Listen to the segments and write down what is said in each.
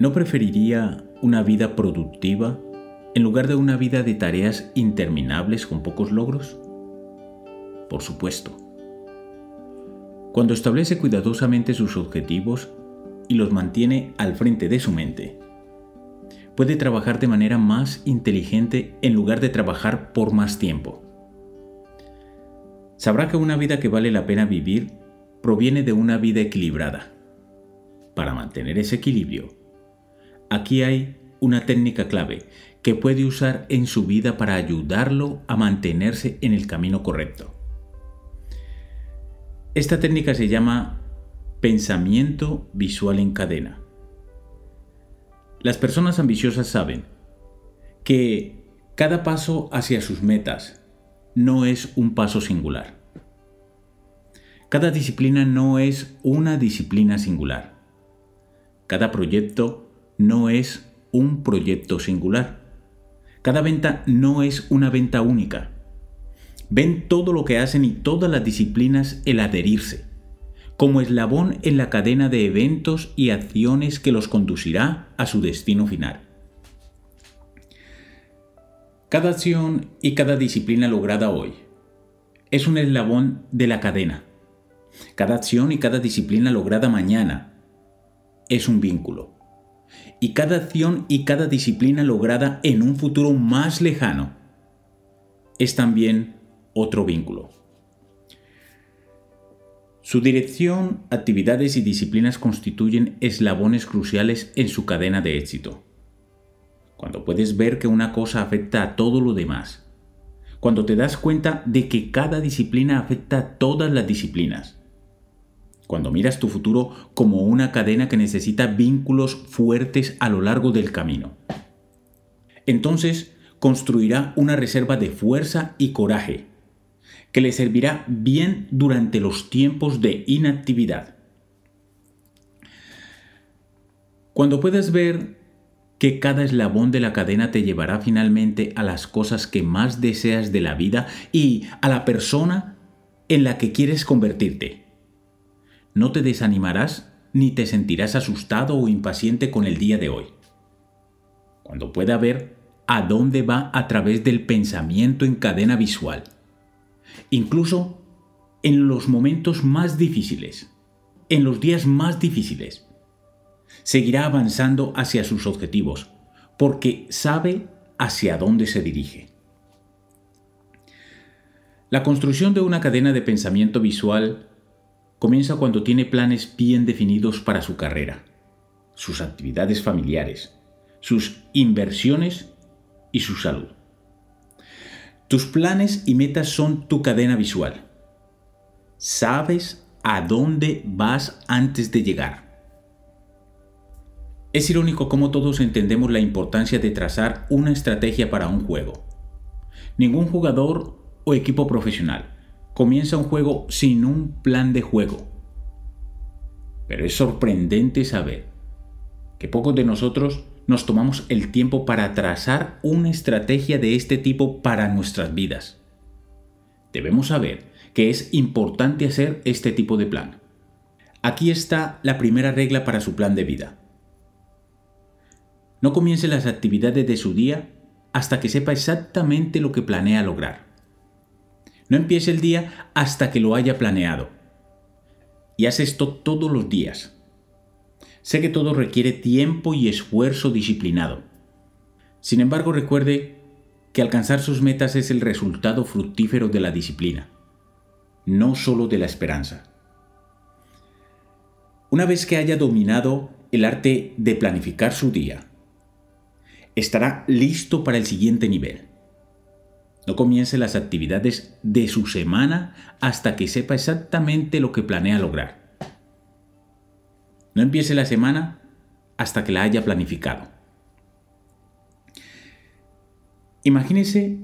¿No preferiría una vida productiva en lugar de una vida de tareas interminables con pocos logros? Por supuesto. Cuando establece cuidadosamente sus objetivos y los mantiene al frente de su mente, puede trabajar de manera más inteligente en lugar de trabajar por más tiempo. Sabrá que una vida que vale la pena vivir proviene de una vida equilibrada. Para mantener ese equilibrio, Aquí hay una técnica clave que puede usar en su vida para ayudarlo a mantenerse en el camino correcto. Esta técnica se llama pensamiento visual en cadena. Las personas ambiciosas saben que cada paso hacia sus metas no es un paso singular. Cada disciplina no es una disciplina singular. Cada proyecto no es un proyecto singular. Cada venta no es una venta única. Ven todo lo que hacen y todas las disciplinas el adherirse, como eslabón en la cadena de eventos y acciones que los conducirá a su destino final. Cada acción y cada disciplina lograda hoy es un eslabón de la cadena. Cada acción y cada disciplina lograda mañana es un vínculo y cada acción y cada disciplina lograda en un futuro más lejano es también otro vínculo. Su dirección, actividades y disciplinas constituyen eslabones cruciales en su cadena de éxito. Cuando puedes ver que una cosa afecta a todo lo demás. Cuando te das cuenta de que cada disciplina afecta a todas las disciplinas cuando miras tu futuro como una cadena que necesita vínculos fuertes a lo largo del camino. Entonces, construirá una reserva de fuerza y coraje, que le servirá bien durante los tiempos de inactividad. Cuando puedas ver que cada eslabón de la cadena te llevará finalmente a las cosas que más deseas de la vida y a la persona en la que quieres convertirte no te desanimarás ni te sentirás asustado o impaciente con el día de hoy. Cuando pueda ver a dónde va a través del pensamiento en cadena visual. Incluso en los momentos más difíciles, en los días más difíciles. Seguirá avanzando hacia sus objetivos porque sabe hacia dónde se dirige. La construcción de una cadena de pensamiento visual comienza cuando tiene planes bien definidos para su carrera, sus actividades familiares, sus inversiones y su salud. Tus planes y metas son tu cadena visual. Sabes a dónde vas antes de llegar. Es irónico cómo todos entendemos la importancia de trazar una estrategia para un juego. Ningún jugador o equipo profesional comienza un juego sin un plan de juego. Pero es sorprendente saber que pocos de nosotros nos tomamos el tiempo para trazar una estrategia de este tipo para nuestras vidas. Debemos saber que es importante hacer este tipo de plan. Aquí está la primera regla para su plan de vida. No comience las actividades de su día hasta que sepa exactamente lo que planea lograr. No empiece el día hasta que lo haya planeado. Y haz esto todos los días. Sé que todo requiere tiempo y esfuerzo disciplinado. Sin embargo, recuerde que alcanzar sus metas es el resultado fructífero de la disciplina, no solo de la esperanza. Una vez que haya dominado el arte de planificar su día, estará listo para el siguiente nivel. No comience las actividades de su semana hasta que sepa exactamente lo que planea lograr. No empiece la semana hasta que la haya planificado. Imagínese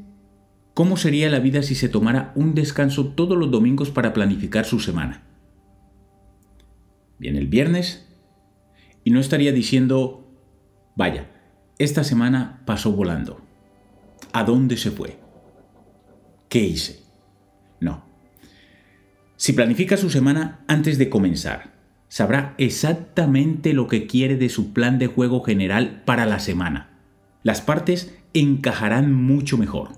cómo sería la vida si se tomara un descanso todos los domingos para planificar su semana. Viene el viernes y no estaría diciendo, vaya, esta semana pasó volando. ¿A dónde se fue? ¿qué hice? No. Si planifica su semana antes de comenzar, sabrá exactamente lo que quiere de su plan de juego general para la semana. Las partes encajarán mucho mejor.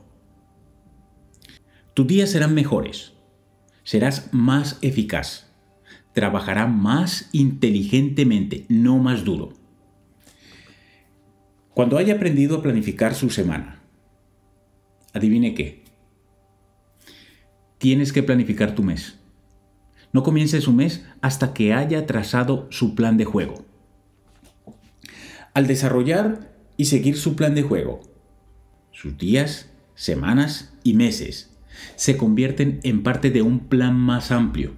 Tus días serán mejores, serás más eficaz, trabajará más inteligentemente, no más duro. Cuando haya aprendido a planificar su semana, adivine qué, Tienes que planificar tu mes. No comiences un mes hasta que haya trazado su plan de juego. Al desarrollar y seguir su plan de juego, sus días, semanas y meses se convierten en parte de un plan más amplio,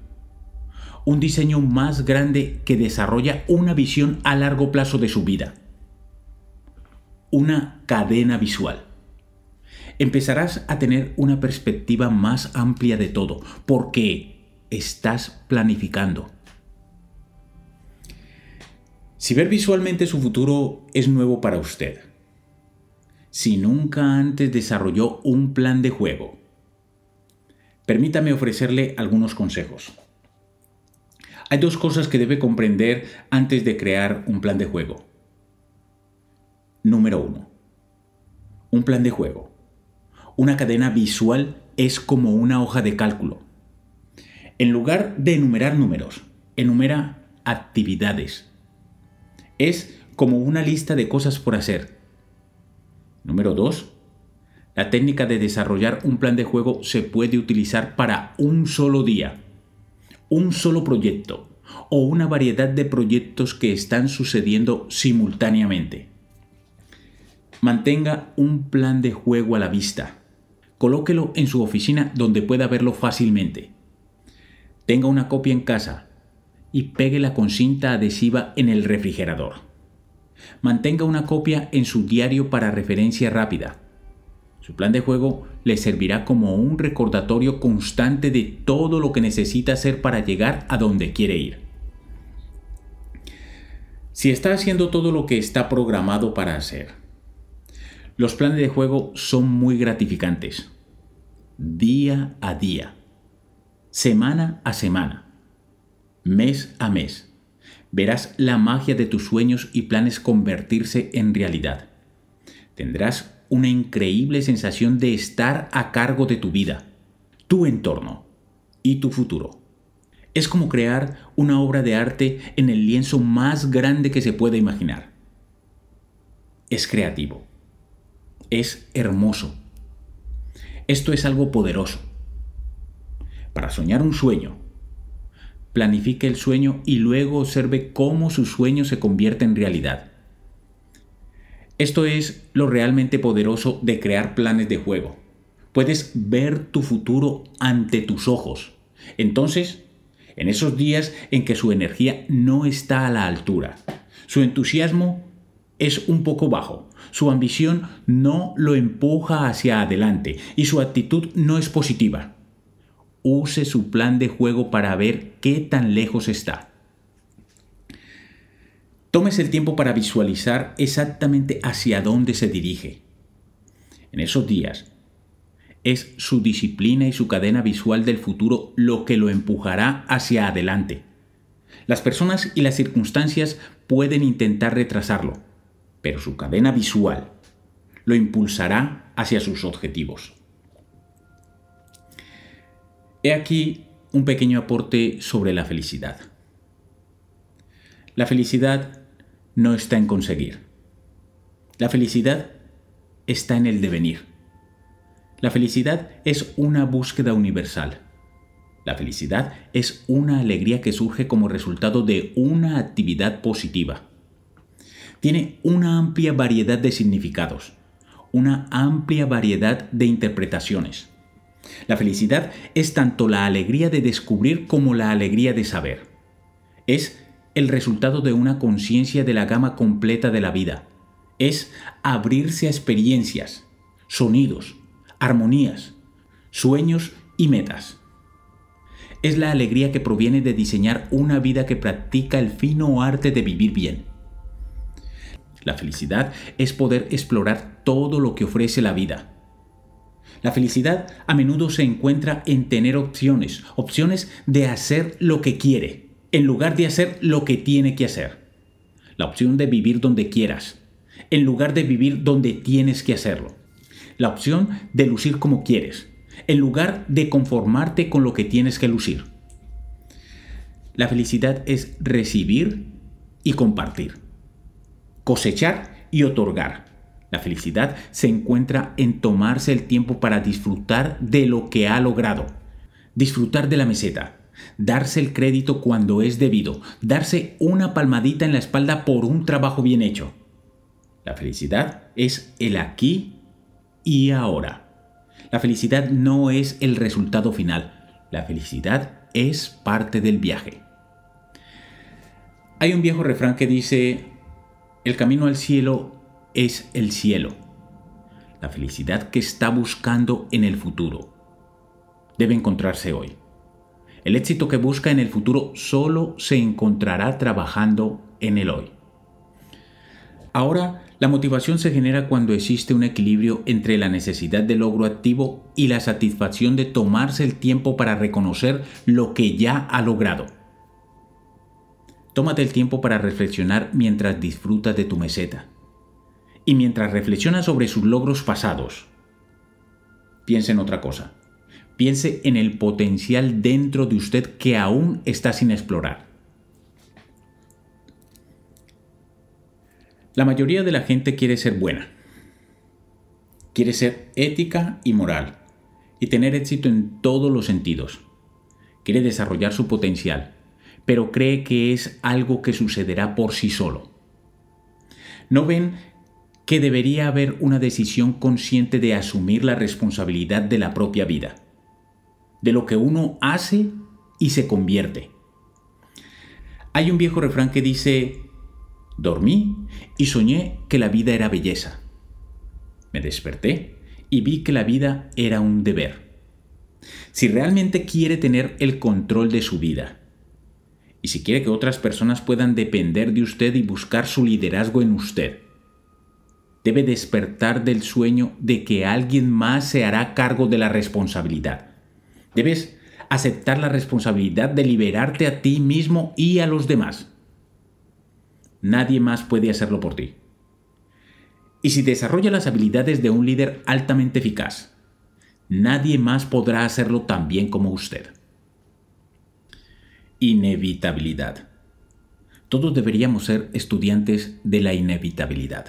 un diseño más grande que desarrolla una visión a largo plazo de su vida, una cadena visual empezarás a tener una perspectiva más amplia de todo, porque estás planificando. Si ver visualmente su futuro es nuevo para usted, si nunca antes desarrolló un plan de juego, permítame ofrecerle algunos consejos. Hay dos cosas que debe comprender antes de crear un plan de juego. Número 1. un plan de juego una cadena visual es como una hoja de cálculo. En lugar de enumerar números, enumera actividades. Es como una lista de cosas por hacer. Número 2. La técnica de desarrollar un plan de juego se puede utilizar para un solo día, un solo proyecto o una variedad de proyectos que están sucediendo simultáneamente. Mantenga un plan de juego a la vista colóquelo en su oficina donde pueda verlo fácilmente. Tenga una copia en casa y péguela con cinta adhesiva en el refrigerador. Mantenga una copia en su diario para referencia rápida. Su plan de juego le servirá como un recordatorio constante de todo lo que necesita hacer para llegar a donde quiere ir. Si está haciendo todo lo que está programado para hacer, los planes de juego son muy gratificantes. Día a día. Semana a semana. Mes a mes. Verás la magia de tus sueños y planes convertirse en realidad. Tendrás una increíble sensación de estar a cargo de tu vida, tu entorno y tu futuro. Es como crear una obra de arte en el lienzo más grande que se pueda imaginar. Es creativo es hermoso. Esto es algo poderoso. Para soñar un sueño, planifique el sueño y luego observe cómo su sueño se convierte en realidad. Esto es lo realmente poderoso de crear planes de juego. Puedes ver tu futuro ante tus ojos. Entonces, en esos días en que su energía no está a la altura, su entusiasmo es un poco bajo. Su ambición no lo empuja hacia adelante y su actitud no es positiva. Use su plan de juego para ver qué tan lejos está. Tómese el tiempo para visualizar exactamente hacia dónde se dirige. En esos días, es su disciplina y su cadena visual del futuro lo que lo empujará hacia adelante. Las personas y las circunstancias pueden intentar retrasarlo, pero su cadena visual lo impulsará hacia sus objetivos. He aquí un pequeño aporte sobre la felicidad. La felicidad no está en conseguir. La felicidad está en el devenir. La felicidad es una búsqueda universal. La felicidad es una alegría que surge como resultado de una actividad positiva tiene una amplia variedad de significados, una amplia variedad de interpretaciones. La felicidad es tanto la alegría de descubrir como la alegría de saber. Es el resultado de una conciencia de la gama completa de la vida. Es abrirse a experiencias, sonidos, armonías, sueños y metas. Es la alegría que proviene de diseñar una vida que practica el fino arte de vivir bien la felicidad es poder explorar todo lo que ofrece la vida. La felicidad a menudo se encuentra en tener opciones, opciones de hacer lo que quiere, en lugar de hacer lo que tiene que hacer. La opción de vivir donde quieras, en lugar de vivir donde tienes que hacerlo. La opción de lucir como quieres, en lugar de conformarte con lo que tienes que lucir. La felicidad es recibir y compartir cosechar y otorgar. La felicidad se encuentra en tomarse el tiempo para disfrutar de lo que ha logrado. Disfrutar de la meseta, darse el crédito cuando es debido, darse una palmadita en la espalda por un trabajo bien hecho. La felicidad es el aquí y ahora. La felicidad no es el resultado final. La felicidad es parte del viaje. Hay un viejo refrán que dice, el camino al cielo es el cielo, la felicidad que está buscando en el futuro. Debe encontrarse hoy. El éxito que busca en el futuro solo se encontrará trabajando en el hoy. Ahora, la motivación se genera cuando existe un equilibrio entre la necesidad de logro activo y la satisfacción de tomarse el tiempo para reconocer lo que ya ha logrado. Tómate el tiempo para reflexionar mientras disfrutas de tu meseta. Y mientras reflexionas sobre sus logros pasados, piense en otra cosa. Piense en el potencial dentro de usted que aún está sin explorar. La mayoría de la gente quiere ser buena. Quiere ser ética y moral y tener éxito en todos los sentidos. Quiere desarrollar su potencial, pero cree que es algo que sucederá por sí solo. ¿No ven que debería haber una decisión consciente de asumir la responsabilidad de la propia vida? De lo que uno hace y se convierte. Hay un viejo refrán que dice, dormí y soñé que la vida era belleza. Me desperté y vi que la vida era un deber. Si realmente quiere tener el control de su vida, y si quiere que otras personas puedan depender de usted y buscar su liderazgo en usted. Debe despertar del sueño de que alguien más se hará cargo de la responsabilidad. Debes aceptar la responsabilidad de liberarte a ti mismo y a los demás. Nadie más puede hacerlo por ti. Y si desarrolla las habilidades de un líder altamente eficaz, nadie más podrá hacerlo tan bien como usted inevitabilidad. Todos deberíamos ser estudiantes de la inevitabilidad.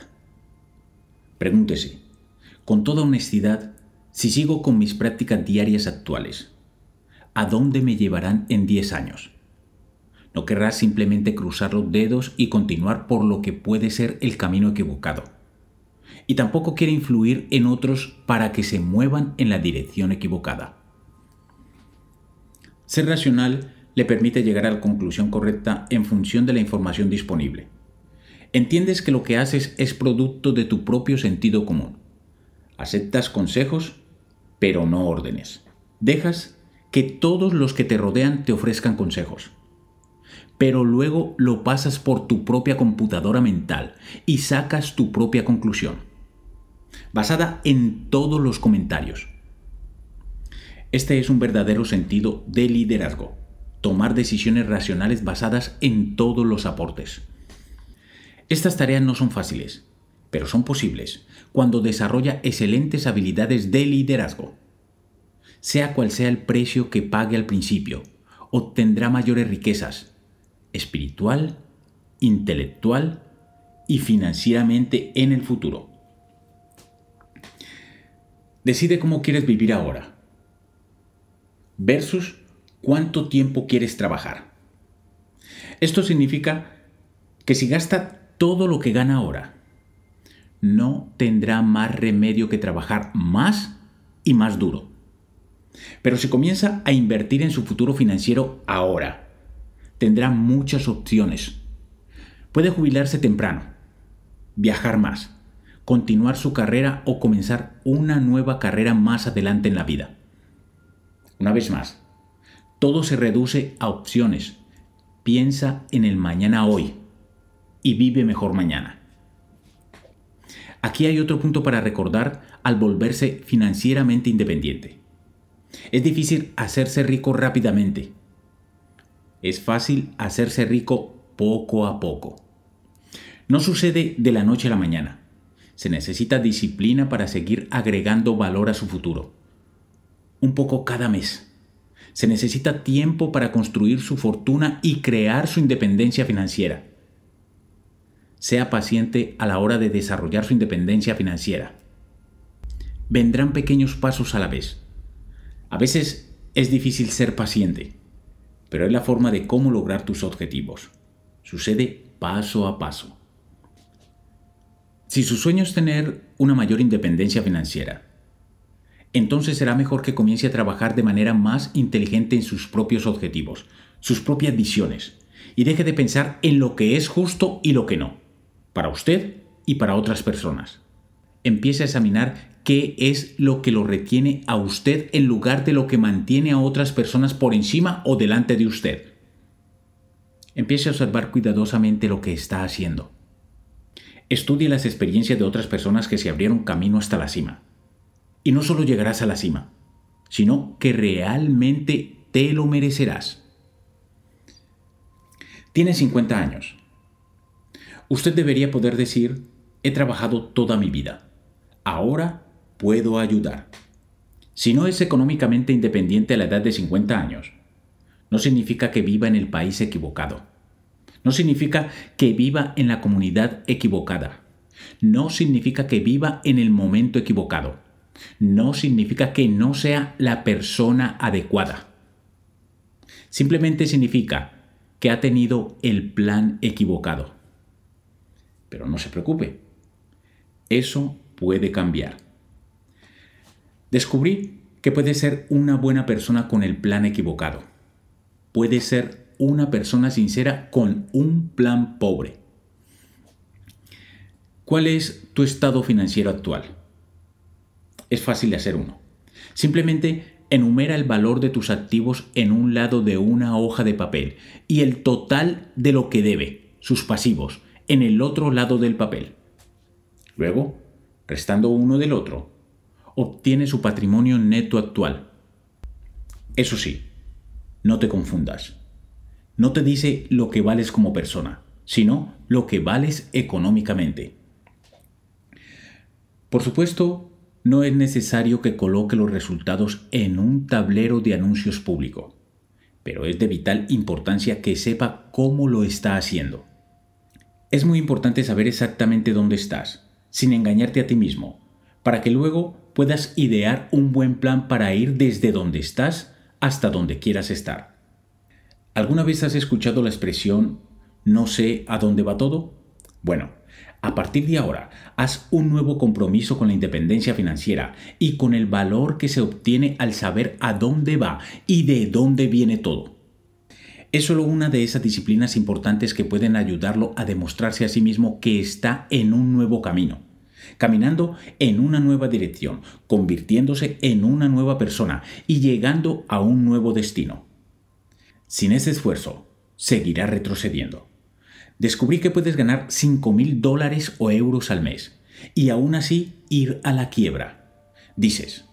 Pregúntese, con toda honestidad, si sigo con mis prácticas diarias actuales, ¿a dónde me llevarán en 10 años? No querrás simplemente cruzar los dedos y continuar por lo que puede ser el camino equivocado. Y tampoco quiere influir en otros para que se muevan en la dirección equivocada. Ser racional le permite llegar a la conclusión correcta en función de la información disponible. Entiendes que lo que haces es producto de tu propio sentido común. Aceptas consejos, pero no órdenes. Dejas que todos los que te rodean te ofrezcan consejos. Pero luego lo pasas por tu propia computadora mental y sacas tu propia conclusión, basada en todos los comentarios. Este es un verdadero sentido de liderazgo tomar decisiones racionales basadas en todos los aportes. Estas tareas no son fáciles, pero son posibles cuando desarrolla excelentes habilidades de liderazgo. Sea cual sea el precio que pague al principio, obtendrá mayores riquezas espiritual, intelectual y financieramente en el futuro. Decide cómo quieres vivir ahora versus cuánto tiempo quieres trabajar. Esto significa que si gasta todo lo que gana ahora, no tendrá más remedio que trabajar más y más duro. Pero si comienza a invertir en su futuro financiero ahora, tendrá muchas opciones. Puede jubilarse temprano, viajar más, continuar su carrera o comenzar una nueva carrera más adelante en la vida. Una vez más, todo se reduce a opciones. Piensa en el mañana hoy y vive mejor mañana. Aquí hay otro punto para recordar al volverse financieramente independiente. Es difícil hacerse rico rápidamente. Es fácil hacerse rico poco a poco. No sucede de la noche a la mañana. Se necesita disciplina para seguir agregando valor a su futuro. Un poco cada mes. Se necesita tiempo para construir su fortuna y crear su independencia financiera. Sea paciente a la hora de desarrollar su independencia financiera. Vendrán pequeños pasos a la vez. A veces es difícil ser paciente, pero es la forma de cómo lograr tus objetivos. Sucede paso a paso. Si su sueño es tener una mayor independencia financiera, entonces será mejor que comience a trabajar de manera más inteligente en sus propios objetivos, sus propias visiones, y deje de pensar en lo que es justo y lo que no, para usted y para otras personas. Empiece a examinar qué es lo que lo retiene a usted en lugar de lo que mantiene a otras personas por encima o delante de usted. Empiece a observar cuidadosamente lo que está haciendo. Estudie las experiencias de otras personas que se abrieron camino hasta la cima y no solo llegarás a la cima, sino que realmente te lo merecerás. Tiene 50 años. Usted debería poder decir, he trabajado toda mi vida. Ahora puedo ayudar. Si no es económicamente independiente a la edad de 50 años, no significa que viva en el país equivocado. No significa que viva en la comunidad equivocada. No significa que viva en el momento equivocado no significa que no sea la persona adecuada. Simplemente significa que ha tenido el plan equivocado. Pero no se preocupe, eso puede cambiar. Descubrí que puede ser una buena persona con el plan equivocado. Puede ser una persona sincera con un plan pobre. ¿Cuál es tu estado financiero actual? Es fácil de hacer uno. Simplemente enumera el valor de tus activos en un lado de una hoja de papel y el total de lo que debe, sus pasivos, en el otro lado del papel. Luego, restando uno del otro, obtiene su patrimonio neto actual. Eso sí, no te confundas. No te dice lo que vales como persona, sino lo que vales económicamente. Por supuesto, no es necesario que coloque los resultados en un tablero de anuncios público, pero es de vital importancia que sepa cómo lo está haciendo. Es muy importante saber exactamente dónde estás, sin engañarte a ti mismo, para que luego puedas idear un buen plan para ir desde donde estás hasta donde quieras estar. ¿Alguna vez has escuchado la expresión no sé a dónde va todo? Bueno, a partir de ahora, haz un nuevo compromiso con la independencia financiera y con el valor que se obtiene al saber a dónde va y de dónde viene todo. Es solo una de esas disciplinas importantes que pueden ayudarlo a demostrarse a sí mismo que está en un nuevo camino, caminando en una nueva dirección, convirtiéndose en una nueva persona y llegando a un nuevo destino. Sin ese esfuerzo, seguirá retrocediendo. Descubrí que puedes ganar $5,000 mil dólares o euros al mes y aún así ir a la quiebra. Dices,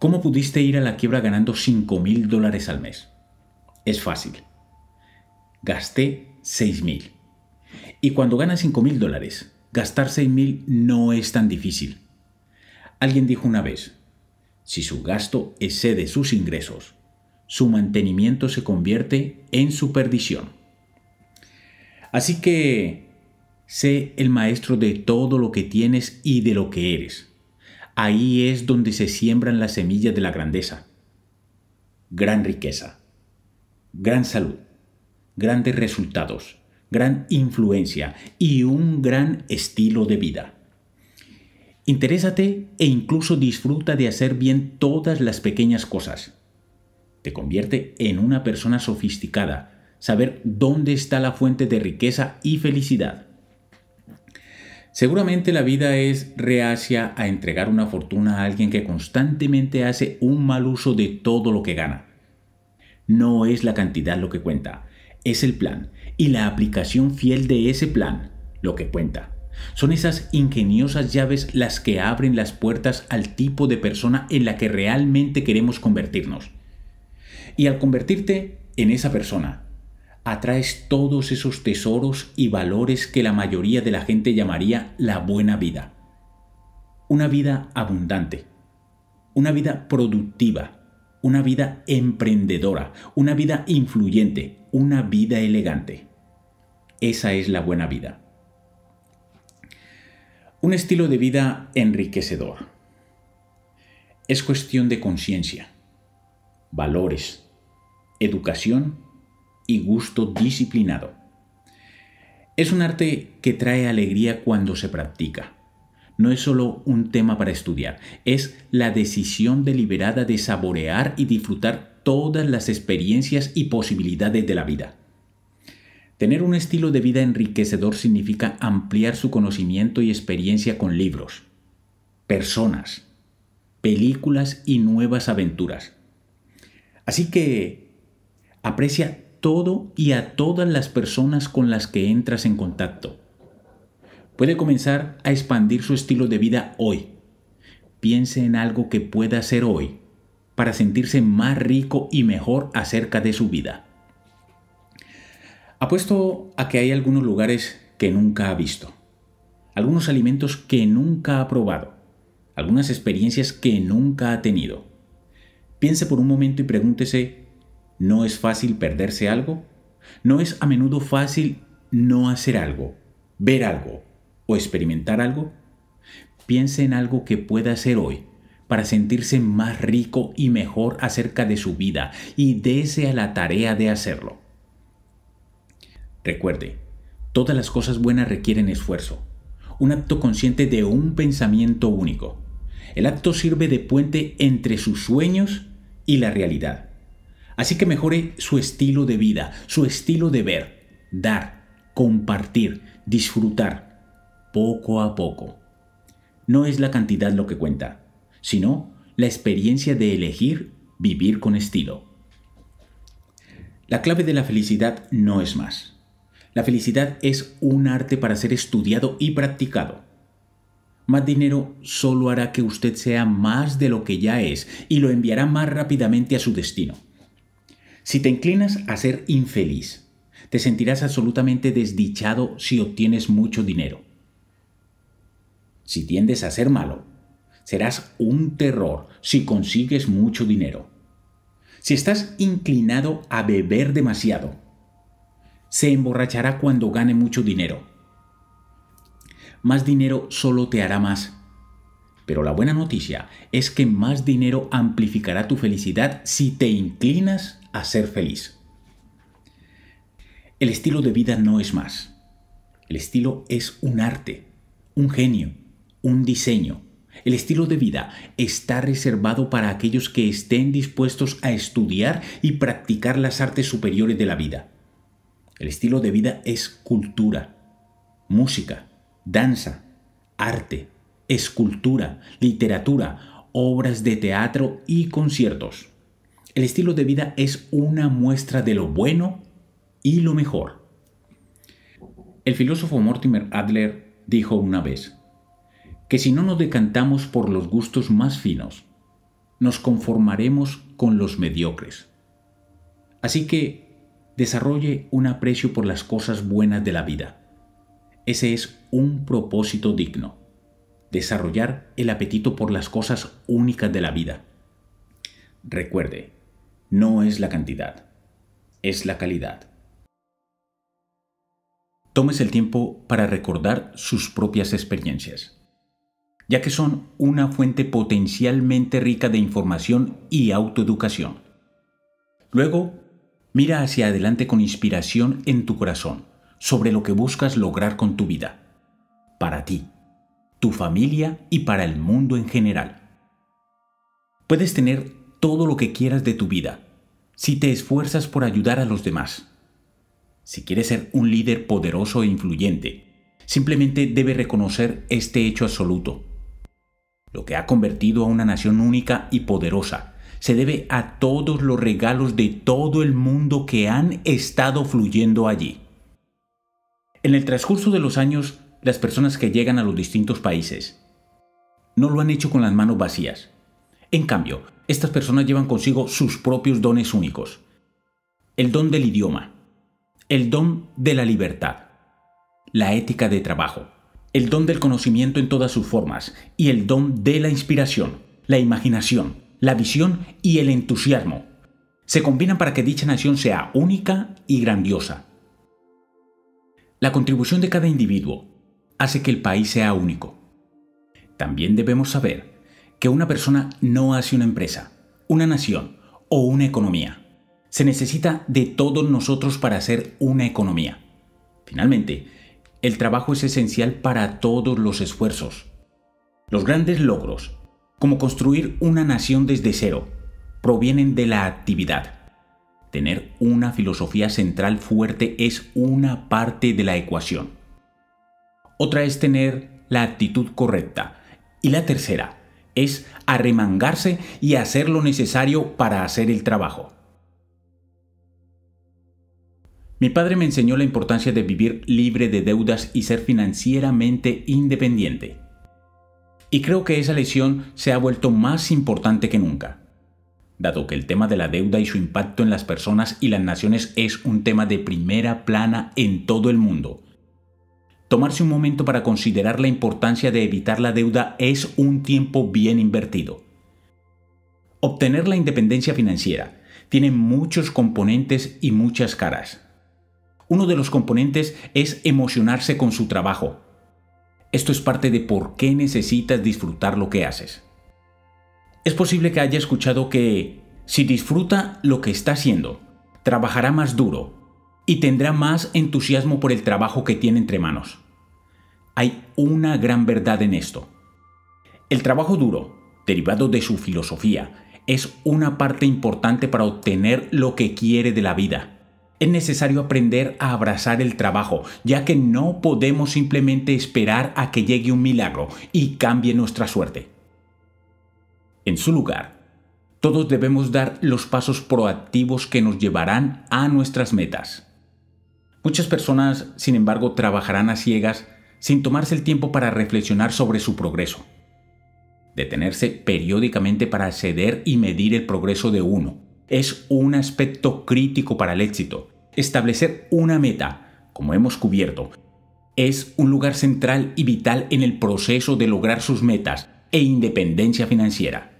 ¿cómo pudiste ir a la quiebra ganando $5,000 mil dólares al mes? Es fácil. Gasté $6,000. mil. Y cuando ganas 5 mil dólares, gastar $6,000 mil no es tan difícil. Alguien dijo una vez, si su gasto excede sus ingresos, su mantenimiento se convierte en su perdición. Así que sé el maestro de todo lo que tienes y de lo que eres. Ahí es donde se siembran las semillas de la grandeza. Gran riqueza, gran salud, grandes resultados, gran influencia y un gran estilo de vida. Interésate e incluso disfruta de hacer bien todas las pequeñas cosas. Te convierte en una persona sofisticada, saber dónde está la fuente de riqueza y felicidad. Seguramente la vida es reacia a entregar una fortuna a alguien que constantemente hace un mal uso de todo lo que gana. No es la cantidad lo que cuenta, es el plan y la aplicación fiel de ese plan lo que cuenta. Son esas ingeniosas llaves las que abren las puertas al tipo de persona en la que realmente queremos convertirnos. Y al convertirte en esa persona, atraes todos esos tesoros y valores que la mayoría de la gente llamaría la buena vida. Una vida abundante, una vida productiva, una vida emprendedora, una vida influyente, una vida elegante. Esa es la buena vida. Un estilo de vida enriquecedor. Es cuestión de conciencia, valores, educación y gusto disciplinado. Es un arte que trae alegría cuando se practica. No es solo un tema para estudiar, es la decisión deliberada de saborear y disfrutar todas las experiencias y posibilidades de la vida. Tener un estilo de vida enriquecedor significa ampliar su conocimiento y experiencia con libros, personas, películas y nuevas aventuras. Así que aprecia todo y a todas las personas con las que entras en contacto. Puede comenzar a expandir su estilo de vida hoy. Piense en algo que pueda hacer hoy para sentirse más rico y mejor acerca de su vida. Apuesto a que hay algunos lugares que nunca ha visto, algunos alimentos que nunca ha probado, algunas experiencias que nunca ha tenido. Piense por un momento y pregúntese ¿No es fácil perderse algo? ¿No es a menudo fácil no hacer algo, ver algo o experimentar algo? Piense en algo que pueda hacer hoy para sentirse más rico y mejor acerca de su vida y dése a la tarea de hacerlo. Recuerde, todas las cosas buenas requieren esfuerzo, un acto consciente de un pensamiento único. El acto sirve de puente entre sus sueños y la realidad. Así que mejore su estilo de vida, su estilo de ver, dar, compartir, disfrutar, poco a poco. No es la cantidad lo que cuenta, sino la experiencia de elegir vivir con estilo. La clave de la felicidad no es más. La felicidad es un arte para ser estudiado y practicado. Más dinero solo hará que usted sea más de lo que ya es y lo enviará más rápidamente a su destino. Si te inclinas a ser infeliz, te sentirás absolutamente desdichado si obtienes mucho dinero. Si tiendes a ser malo, serás un terror si consigues mucho dinero. Si estás inclinado a beber demasiado, se emborrachará cuando gane mucho dinero. Más dinero solo te hará más. Pero la buena noticia es que más dinero amplificará tu felicidad si te inclinas a ser feliz. El estilo de vida no es más. El estilo es un arte, un genio, un diseño. El estilo de vida está reservado para aquellos que estén dispuestos a estudiar y practicar las artes superiores de la vida. El estilo de vida es cultura, música, danza, arte, escultura, literatura, obras de teatro y conciertos. El estilo de vida es una muestra de lo bueno y lo mejor. El filósofo Mortimer Adler dijo una vez que si no nos decantamos por los gustos más finos, nos conformaremos con los mediocres. Así que desarrolle un aprecio por las cosas buenas de la vida. Ese es un propósito digno, desarrollar el apetito por las cosas únicas de la vida. Recuerde, no es la cantidad, es la calidad. Tomes el tiempo para recordar sus propias experiencias, ya que son una fuente potencialmente rica de información y autoeducación. Luego, mira hacia adelante con inspiración en tu corazón sobre lo que buscas lograr con tu vida, para ti, tu familia y para el mundo en general. Puedes tener todo lo que quieras de tu vida si te esfuerzas por ayudar a los demás. Si quieres ser un líder poderoso e influyente, simplemente debe reconocer este hecho absoluto. Lo que ha convertido a una nación única y poderosa se debe a todos los regalos de todo el mundo que han estado fluyendo allí. En el transcurso de los años, las personas que llegan a los distintos países no lo han hecho con las manos vacías. En cambio, estas personas llevan consigo sus propios dones únicos. El don del idioma, el don de la libertad, la ética de trabajo, el don del conocimiento en todas sus formas y el don de la inspiración, la imaginación, la visión y el entusiasmo. Se combinan para que dicha nación sea única y grandiosa. La contribución de cada individuo hace que el país sea único. También debemos saber que una persona no hace una empresa, una nación o una economía. Se necesita de todos nosotros para hacer una economía. Finalmente, el trabajo es esencial para todos los esfuerzos. Los grandes logros, como construir una nación desde cero, provienen de la actividad. Tener una filosofía central fuerte es una parte de la ecuación. Otra es tener la actitud correcta. Y la tercera, es arremangarse y hacer lo necesario para hacer el trabajo. Mi padre me enseñó la importancia de vivir libre de deudas y ser financieramente independiente. Y creo que esa lección se ha vuelto más importante que nunca. Dado que el tema de la deuda y su impacto en las personas y las naciones es un tema de primera plana en todo el mundo, Tomarse un momento para considerar la importancia de evitar la deuda es un tiempo bien invertido. Obtener la independencia financiera tiene muchos componentes y muchas caras. Uno de los componentes es emocionarse con su trabajo. Esto es parte de por qué necesitas disfrutar lo que haces. Es posible que haya escuchado que si disfruta lo que está haciendo, trabajará más duro y tendrá más entusiasmo por el trabajo que tiene entre manos. Hay una gran verdad en esto. El trabajo duro, derivado de su filosofía, es una parte importante para obtener lo que quiere de la vida. Es necesario aprender a abrazar el trabajo, ya que no podemos simplemente esperar a que llegue un milagro y cambie nuestra suerte. En su lugar, todos debemos dar los pasos proactivos que nos llevarán a nuestras metas. Muchas personas, sin embargo, trabajarán a ciegas sin tomarse el tiempo para reflexionar sobre su progreso. Detenerse periódicamente para acceder y medir el progreso de uno es un aspecto crítico para el éxito. Establecer una meta, como hemos cubierto, es un lugar central y vital en el proceso de lograr sus metas e independencia financiera.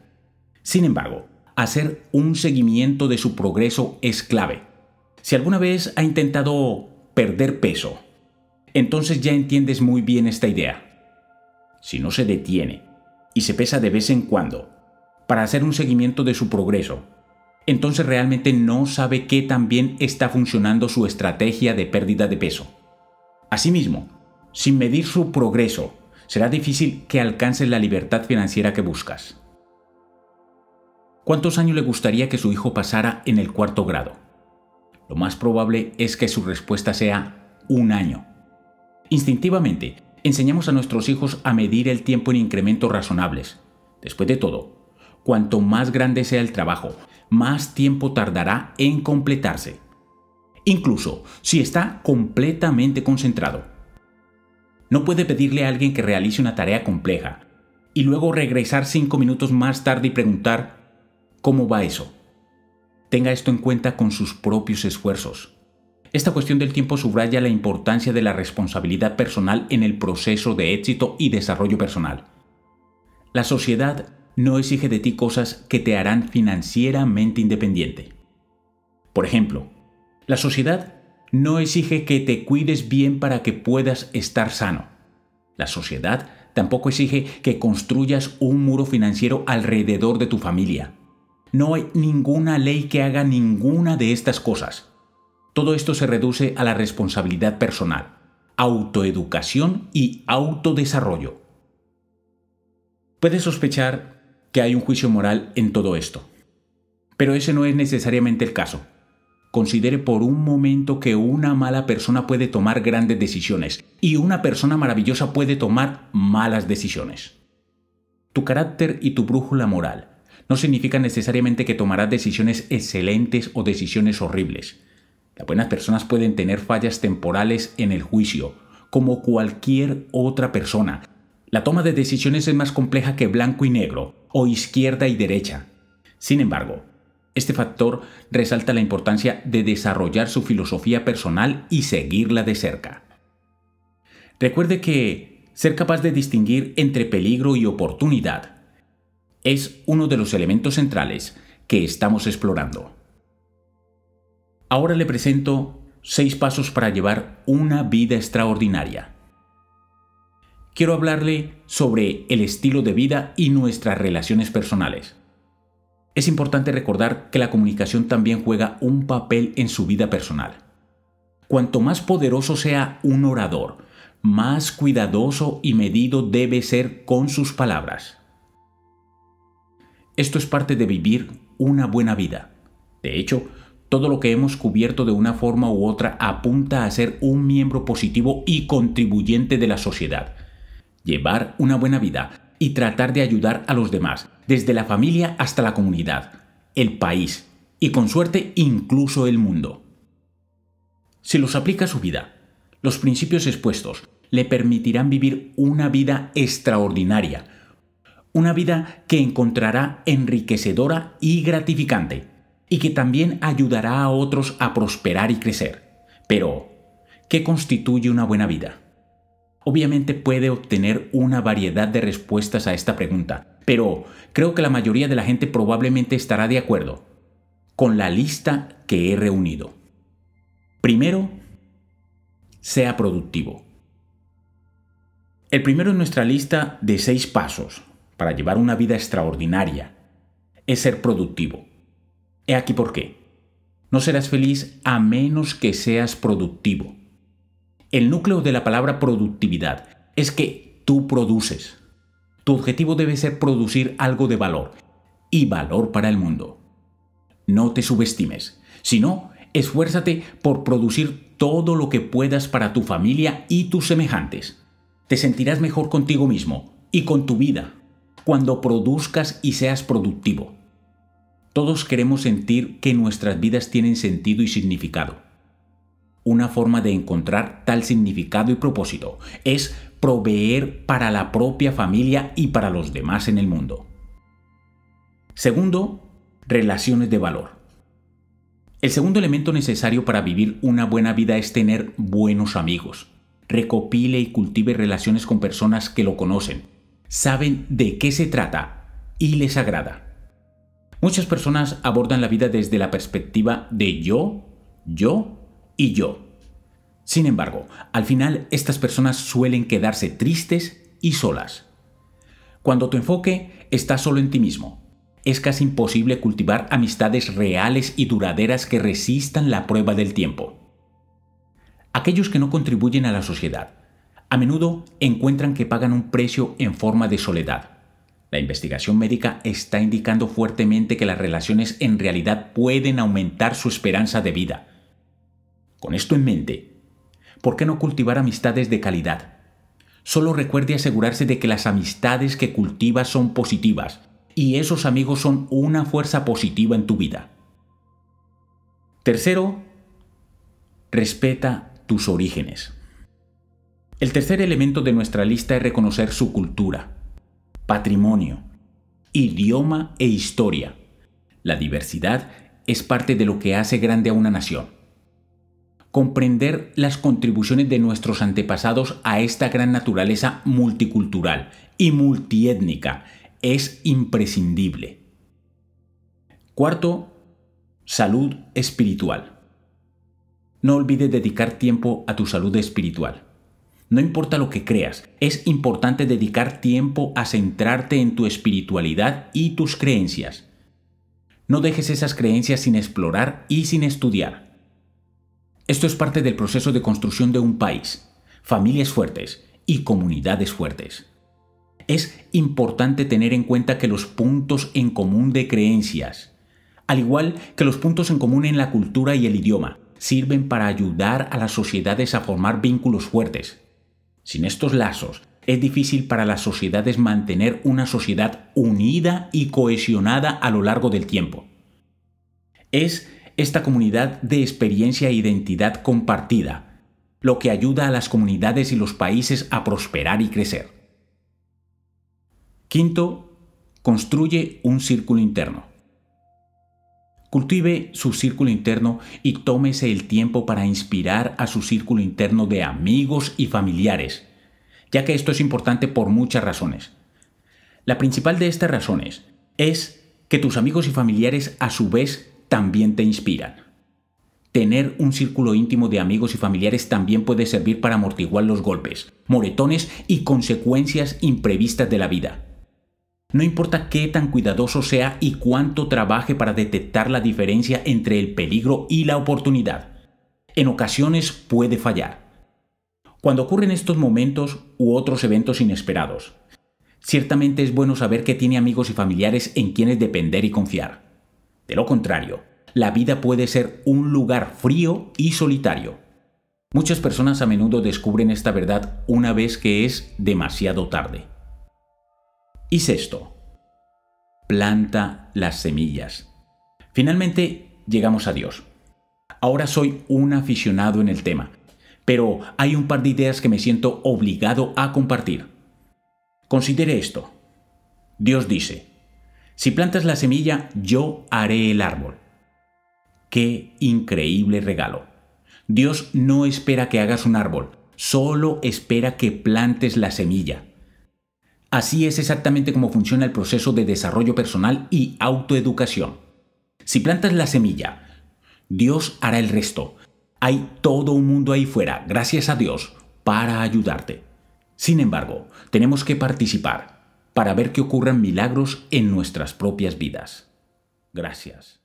Sin embargo, hacer un seguimiento de su progreso es clave si alguna vez ha intentado perder peso, entonces ya entiendes muy bien esta idea. Si no se detiene y se pesa de vez en cuando para hacer un seguimiento de su progreso, entonces realmente no sabe qué tan bien está funcionando su estrategia de pérdida de peso. Asimismo, sin medir su progreso, será difícil que alcance la libertad financiera que buscas. ¿Cuántos años le gustaría que su hijo pasara en el cuarto grado? lo más probable es que su respuesta sea un año. Instintivamente, enseñamos a nuestros hijos a medir el tiempo en incrementos razonables. Después de todo, cuanto más grande sea el trabajo, más tiempo tardará en completarse. Incluso si está completamente concentrado. No puede pedirle a alguien que realice una tarea compleja y luego regresar cinco minutos más tarde y preguntar, ¿cómo va eso? tenga esto en cuenta con sus propios esfuerzos. Esta cuestión del tiempo subraya la importancia de la responsabilidad personal en el proceso de éxito y desarrollo personal. La sociedad no exige de ti cosas que te harán financieramente independiente. Por ejemplo, la sociedad no exige que te cuides bien para que puedas estar sano. La sociedad tampoco exige que construyas un muro financiero alrededor de tu familia. No hay ninguna ley que haga ninguna de estas cosas. Todo esto se reduce a la responsabilidad personal, autoeducación y autodesarrollo. Puedes sospechar que hay un juicio moral en todo esto, pero ese no es necesariamente el caso. Considere por un momento que una mala persona puede tomar grandes decisiones y una persona maravillosa puede tomar malas decisiones. Tu carácter y tu brújula moral no significa necesariamente que tomarás decisiones excelentes o decisiones horribles. Las buenas personas pueden tener fallas temporales en el juicio, como cualquier otra persona. La toma de decisiones es más compleja que blanco y negro, o izquierda y derecha. Sin embargo, este factor resalta la importancia de desarrollar su filosofía personal y seguirla de cerca. Recuerde que ser capaz de distinguir entre peligro y oportunidad es uno de los elementos centrales que estamos explorando. Ahora le presento seis pasos para llevar una vida extraordinaria. Quiero hablarle sobre el estilo de vida y nuestras relaciones personales. Es importante recordar que la comunicación también juega un papel en su vida personal. Cuanto más poderoso sea un orador, más cuidadoso y medido debe ser con sus palabras. Esto es parte de vivir una buena vida. De hecho, todo lo que hemos cubierto de una forma u otra apunta a ser un miembro positivo y contribuyente de la sociedad. Llevar una buena vida y tratar de ayudar a los demás, desde la familia hasta la comunidad, el país y con suerte incluso el mundo. Si los aplica a su vida, los principios expuestos le permitirán vivir una vida extraordinaria, una vida que encontrará enriquecedora y gratificante y que también ayudará a otros a prosperar y crecer. Pero, ¿qué constituye una buena vida? Obviamente puede obtener una variedad de respuestas a esta pregunta, pero creo que la mayoría de la gente probablemente estará de acuerdo con la lista que he reunido. Primero, sea productivo. El primero en nuestra lista de seis pasos para llevar una vida extraordinaria es ser productivo. He aquí por qué. No serás feliz a menos que seas productivo. El núcleo de la palabra productividad es que tú produces. Tu objetivo debe ser producir algo de valor y valor para el mundo. No te subestimes, sino esfuérzate por producir todo lo que puedas para tu familia y tus semejantes. Te sentirás mejor contigo mismo y con tu vida cuando produzcas y seas productivo. Todos queremos sentir que nuestras vidas tienen sentido y significado. Una forma de encontrar tal significado y propósito es proveer para la propia familia y para los demás en el mundo. Segundo, relaciones de valor. El segundo elemento necesario para vivir una buena vida es tener buenos amigos. Recopile y cultive relaciones con personas que lo conocen, saben de qué se trata y les agrada. Muchas personas abordan la vida desde la perspectiva de yo, yo y yo. Sin embargo, al final estas personas suelen quedarse tristes y solas. Cuando tu enfoque está solo en ti mismo, es casi imposible cultivar amistades reales y duraderas que resistan la prueba del tiempo. Aquellos que no contribuyen a la sociedad, a menudo encuentran que pagan un precio en forma de soledad. La investigación médica está indicando fuertemente que las relaciones en realidad pueden aumentar su esperanza de vida. Con esto en mente, ¿por qué no cultivar amistades de calidad? Solo recuerde asegurarse de que las amistades que cultivas son positivas y esos amigos son una fuerza positiva en tu vida. Tercero, respeta tus orígenes. El tercer elemento de nuestra lista es reconocer su cultura, patrimonio, idioma e historia. La diversidad es parte de lo que hace grande a una nación. Comprender las contribuciones de nuestros antepasados a esta gran naturaleza multicultural y multiétnica es imprescindible. Cuarto, salud espiritual. No olvides dedicar tiempo a tu salud espiritual. No importa lo que creas, es importante dedicar tiempo a centrarte en tu espiritualidad y tus creencias. No dejes esas creencias sin explorar y sin estudiar. Esto es parte del proceso de construcción de un país, familias fuertes y comunidades fuertes. Es importante tener en cuenta que los puntos en común de creencias, al igual que los puntos en común en la cultura y el idioma, sirven para ayudar a las sociedades a formar vínculos fuertes, sin estos lazos, es difícil para las sociedades mantener una sociedad unida y cohesionada a lo largo del tiempo. Es esta comunidad de experiencia e identidad compartida lo que ayuda a las comunidades y los países a prosperar y crecer. Quinto, construye un círculo interno. Cultive su círculo interno y tómese el tiempo para inspirar a su círculo interno de amigos y familiares, ya que esto es importante por muchas razones. La principal de estas razones es que tus amigos y familiares a su vez también te inspiran. Tener un círculo íntimo de amigos y familiares también puede servir para amortiguar los golpes, moretones y consecuencias imprevistas de la vida. No importa qué tan cuidadoso sea y cuánto trabaje para detectar la diferencia entre el peligro y la oportunidad. En ocasiones puede fallar. Cuando ocurren estos momentos u otros eventos inesperados, ciertamente es bueno saber que tiene amigos y familiares en quienes depender y confiar. De lo contrario, la vida puede ser un lugar frío y solitario. Muchas personas a menudo descubren esta verdad una vez que es demasiado tarde. Y sexto, planta las semillas. Finalmente llegamos a Dios. Ahora soy un aficionado en el tema, pero hay un par de ideas que me siento obligado a compartir. Considere esto. Dios dice, si plantas la semilla, yo haré el árbol. Qué increíble regalo. Dios no espera que hagas un árbol, solo espera que plantes la semilla. Así es exactamente como funciona el proceso de desarrollo personal y autoeducación. Si plantas la semilla, Dios hará el resto. Hay todo un mundo ahí fuera, gracias a Dios, para ayudarte. Sin embargo, tenemos que participar para ver que ocurran milagros en nuestras propias vidas. Gracias.